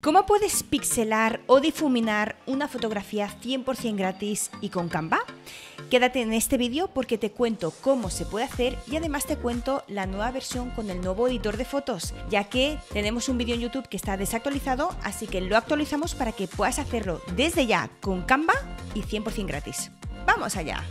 ¿Cómo puedes pixelar o difuminar una fotografía 100% gratis y con Canva? Quédate en este vídeo porque te cuento cómo se puede hacer y además te cuento la nueva versión con el nuevo editor de fotos, ya que tenemos un vídeo en YouTube que está desactualizado, así que lo actualizamos para que puedas hacerlo desde ya con Canva y 100% gratis. ¡Vamos allá!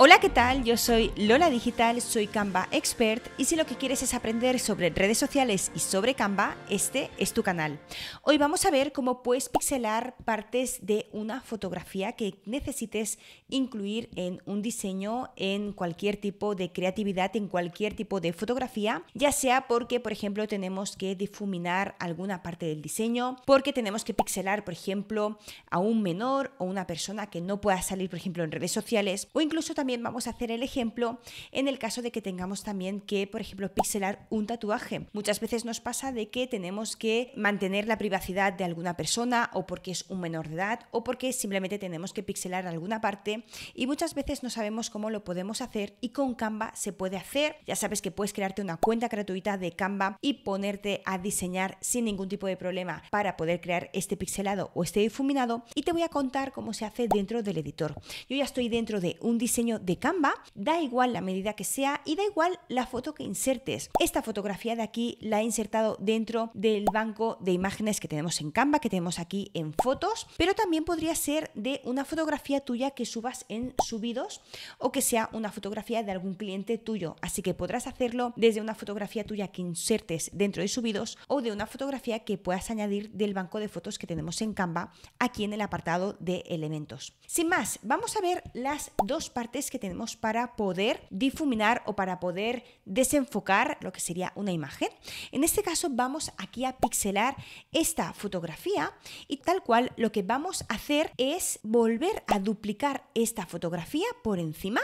Hola, ¿qué tal? Yo soy Lola Digital, soy Canva Expert y si lo que quieres es aprender sobre redes sociales y sobre Canva, este es tu canal. Hoy vamos a ver cómo puedes pixelar partes de una fotografía que necesites incluir en un diseño, en cualquier tipo de creatividad, en cualquier tipo de fotografía, ya sea porque, por ejemplo, tenemos que difuminar alguna parte del diseño, porque tenemos que pixelar, por ejemplo, a un menor o una persona que no pueda salir, por ejemplo, en redes sociales o incluso también vamos a hacer el ejemplo en el caso de que tengamos también que, por ejemplo, pixelar un tatuaje. Muchas veces nos pasa de que tenemos que mantener la privacidad de alguna persona o porque es un menor de edad o porque simplemente tenemos que pixelar alguna parte y muchas veces no sabemos cómo lo podemos hacer y con Canva se puede hacer. Ya sabes que puedes crearte una cuenta gratuita de Canva y ponerte a diseñar sin ningún tipo de problema para poder crear este pixelado o este difuminado y te voy a contar cómo se hace dentro del editor. Yo ya estoy dentro de un diseño de Canva, da igual la medida que sea y da igual la foto que insertes. Esta fotografía de aquí la he insertado dentro del banco de imágenes que tenemos en Canva, que tenemos aquí en fotos, pero también podría ser de una fotografía tuya que subas en subidos o que sea una fotografía de algún cliente tuyo. Así que podrás hacerlo desde una fotografía tuya que insertes dentro de subidos o de una fotografía que puedas añadir del banco de fotos que tenemos en Canva aquí en el apartado de elementos más, vamos a ver las dos partes que tenemos para poder difuminar o para poder desenfocar lo que sería una imagen. En este caso vamos aquí a pixelar esta fotografía y tal cual lo que vamos a hacer es volver a duplicar esta fotografía por encima,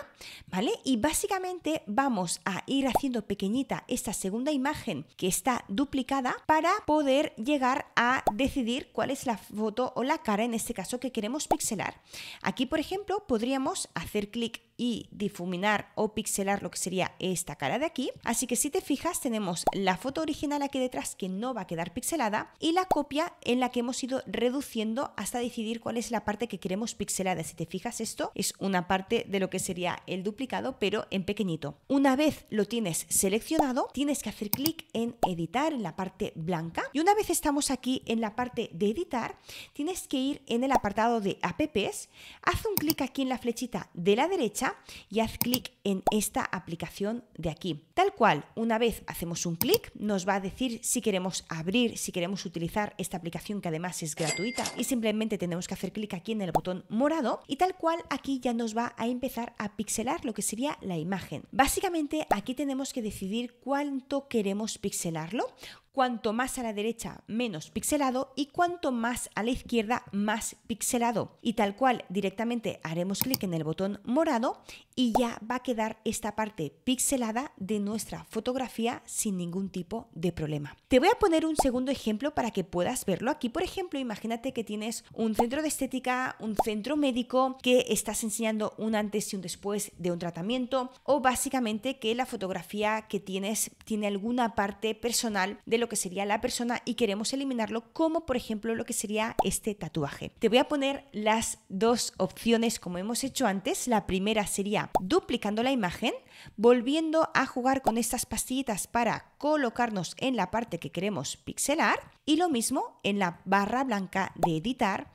¿vale? Y básicamente vamos a ir haciendo pequeñita esta segunda imagen que está duplicada para poder llegar a decidir cuál es la foto o la cara en este caso que queremos pixelar. Aquí, por ejemplo, podríamos hacer clic y difuminar o pixelar lo que sería esta cara de aquí. Así que si te fijas tenemos la foto original aquí detrás que no va a quedar pixelada y la copia en la que hemos ido reduciendo hasta decidir cuál es la parte que queremos pixelada. Si te fijas esto es una parte de lo que sería el duplicado pero en pequeñito. Una vez lo tienes seleccionado tienes que hacer clic en editar en la parte blanca y una vez estamos aquí en la parte de editar tienes que ir en el apartado de apps, haz un clic aquí en la flechita de la derecha y haz clic en esta aplicación de aquí. Tal cual, una vez hacemos un clic, nos va a decir si queremos abrir, si queremos utilizar esta aplicación que además es gratuita y simplemente tenemos que hacer clic aquí en el botón morado y tal cual aquí ya nos va a empezar a pixelar lo que sería la imagen. Básicamente aquí tenemos que decidir cuánto queremos pixelarlo, Cuanto más a la derecha, menos pixelado y cuanto más a la izquierda, más pixelado. Y tal cual, directamente haremos clic en el botón morado y ya va a quedar esta parte pixelada de nuestra fotografía sin ningún tipo de problema. Te voy a poner un segundo ejemplo para que puedas verlo. Aquí, por ejemplo, imagínate que tienes un centro de estética, un centro médico, que estás enseñando un antes y un después de un tratamiento o básicamente que la fotografía que tienes tiene alguna parte personal de lo que sería la persona y queremos eliminarlo como por ejemplo lo que sería este tatuaje. Te voy a poner las dos opciones como hemos hecho antes. La primera sería duplicando la imagen, volviendo a jugar con estas pastillitas para colocarnos en la parte que queremos pixelar y lo mismo en la barra blanca de editar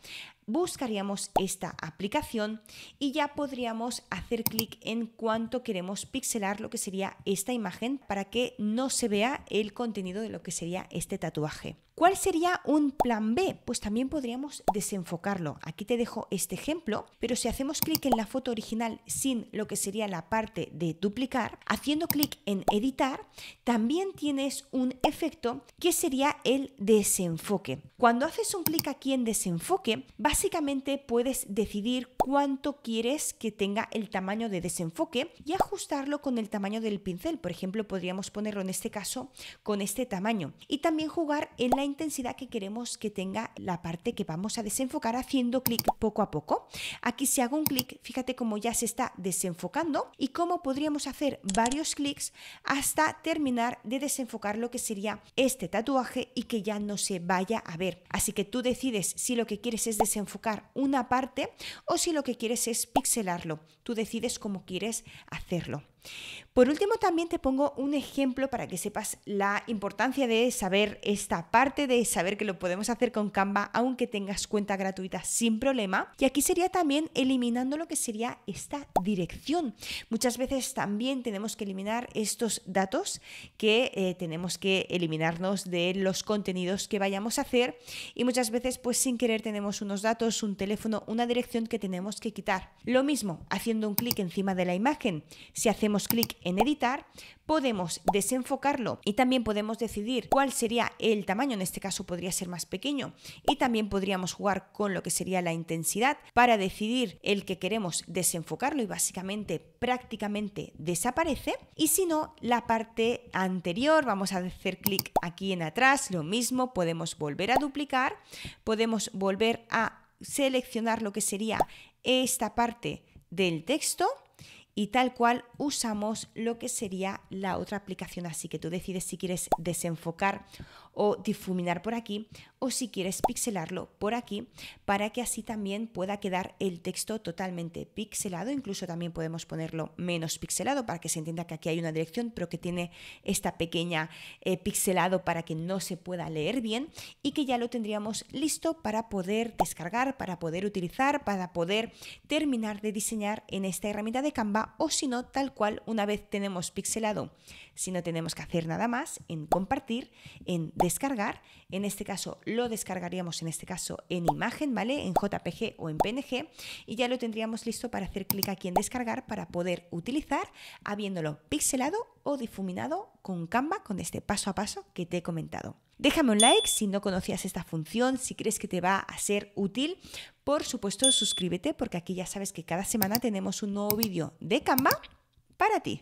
buscaríamos esta aplicación y ya podríamos hacer clic en cuanto queremos pixelar lo que sería esta imagen para que no se vea el contenido de lo que sería este tatuaje. ¿Cuál sería un plan B? Pues también podríamos desenfocarlo. Aquí te dejo este ejemplo, pero si hacemos clic en la foto original sin lo que sería la parte de duplicar, haciendo clic en editar, también tienes un efecto que sería el desenfoque. Cuando haces un clic aquí en desenfoque, básicamente puedes decidir cuánto quieres que tenga el tamaño de desenfoque y ajustarlo con el tamaño del pincel. Por ejemplo, podríamos ponerlo en este caso con este tamaño y también jugar en la intensidad que queremos que tenga la parte que vamos a desenfocar haciendo clic poco a poco. Aquí si hago un clic, fíjate cómo ya se está desenfocando y cómo podríamos hacer varios clics hasta terminar de desenfocar lo que sería este tatuaje y que ya no se vaya a ver. Así que tú decides si lo que quieres es desenfocar una parte o si lo que quieres es pixelarlo. Tú decides cómo quieres hacerlo. Por último, también te pongo un ejemplo para que sepas la importancia de saber esta parte, de saber que lo podemos hacer con Canva aunque tengas cuenta gratuita sin problema. Y aquí sería también eliminando lo que sería esta dirección. Muchas veces también tenemos que eliminar estos datos que eh, tenemos que eliminarnos de los contenidos que vayamos a hacer y muchas veces pues sin querer tenemos unos datos, un teléfono, una dirección que tenemos que quitar. Lo mismo haciendo un clic encima de la imagen. Si hacemos clic en en editar, podemos desenfocarlo y también podemos decidir cuál sería el tamaño, en este caso podría ser más pequeño, y también podríamos jugar con lo que sería la intensidad para decidir el que queremos desenfocarlo y básicamente prácticamente desaparece. Y si no, la parte anterior, vamos a hacer clic aquí en atrás, lo mismo, podemos volver a duplicar, podemos volver a seleccionar lo que sería esta parte del texto y tal cual usamos lo que sería la otra aplicación. Así que tú decides si quieres desenfocar o difuminar por aquí o si quieres pixelarlo por aquí para que así también pueda quedar el texto totalmente pixelado. Incluso también podemos ponerlo menos pixelado para que se entienda que aquí hay una dirección pero que tiene esta pequeña eh, pixelado para que no se pueda leer bien y que ya lo tendríamos listo para poder descargar, para poder utilizar, para poder terminar de diseñar en esta herramienta de Canva o si no, tal cual una vez tenemos pixelado, si no tenemos que hacer nada más, en compartir, en descargar. En este caso lo descargaríamos en este caso en imagen, ¿vale? En JPG o en PNG y ya lo tendríamos listo para hacer clic aquí en descargar para poder utilizar habiéndolo pixelado o difuminado con Canva con este paso a paso que te he comentado. Déjame un like si no conocías esta función, si crees que te va a ser útil. Por supuesto, suscríbete porque aquí ya sabes que cada semana tenemos un nuevo vídeo de Canva para ti.